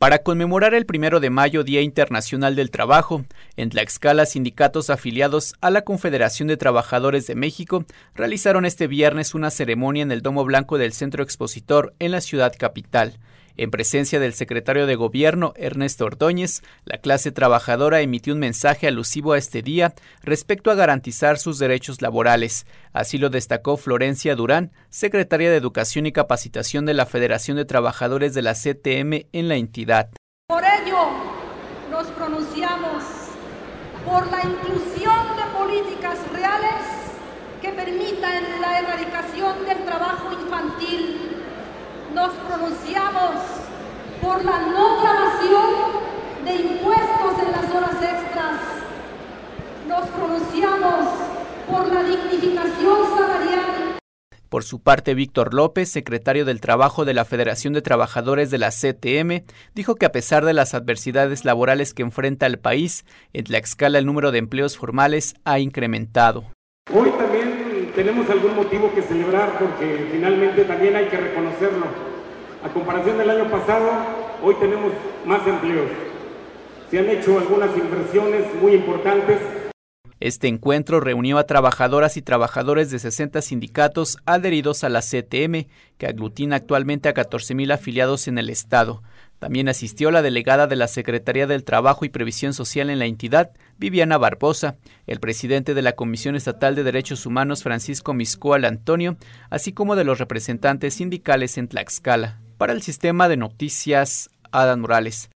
Para conmemorar el 1 de mayo, Día Internacional del Trabajo, en Tlaxcala sindicatos afiliados a la Confederación de Trabajadores de México realizaron este viernes una ceremonia en el Domo Blanco del Centro Expositor en la ciudad capital. En presencia del secretario de Gobierno, Ernesto Ordóñez, la clase trabajadora emitió un mensaje alusivo a este día respecto a garantizar sus derechos laborales. Así lo destacó Florencia Durán, secretaria de Educación y Capacitación de la Federación de Trabajadores de la CTM en la entidad. Por ello, nos pronunciamos por la inclusión de políticas reales que permitan la erradicación del trabajo por la no grabación de impuestos en las horas extras. Nos pronunciamos por la dignificación salarial. Por su parte, Víctor López, secretario del Trabajo de la Federación de Trabajadores de la CTM, dijo que a pesar de las adversidades laborales que enfrenta el país, en la escala el número de empleos formales ha incrementado. Hoy también tenemos algún motivo que celebrar porque finalmente también hay que reconocerlo. A comparación del año pasado, hoy tenemos más empleos. Se han hecho algunas inversiones muy importantes. Este encuentro reunió a trabajadoras y trabajadores de 60 sindicatos adheridos a la CTM, que aglutina actualmente a 14.000 afiliados en el Estado. También asistió la delegada de la Secretaría del Trabajo y Previsión Social en la entidad, Viviana Barbosa, el presidente de la Comisión Estatal de Derechos Humanos, Francisco Miscoal Antonio, así como de los representantes sindicales en Tlaxcala para el sistema de noticias Adán Morales.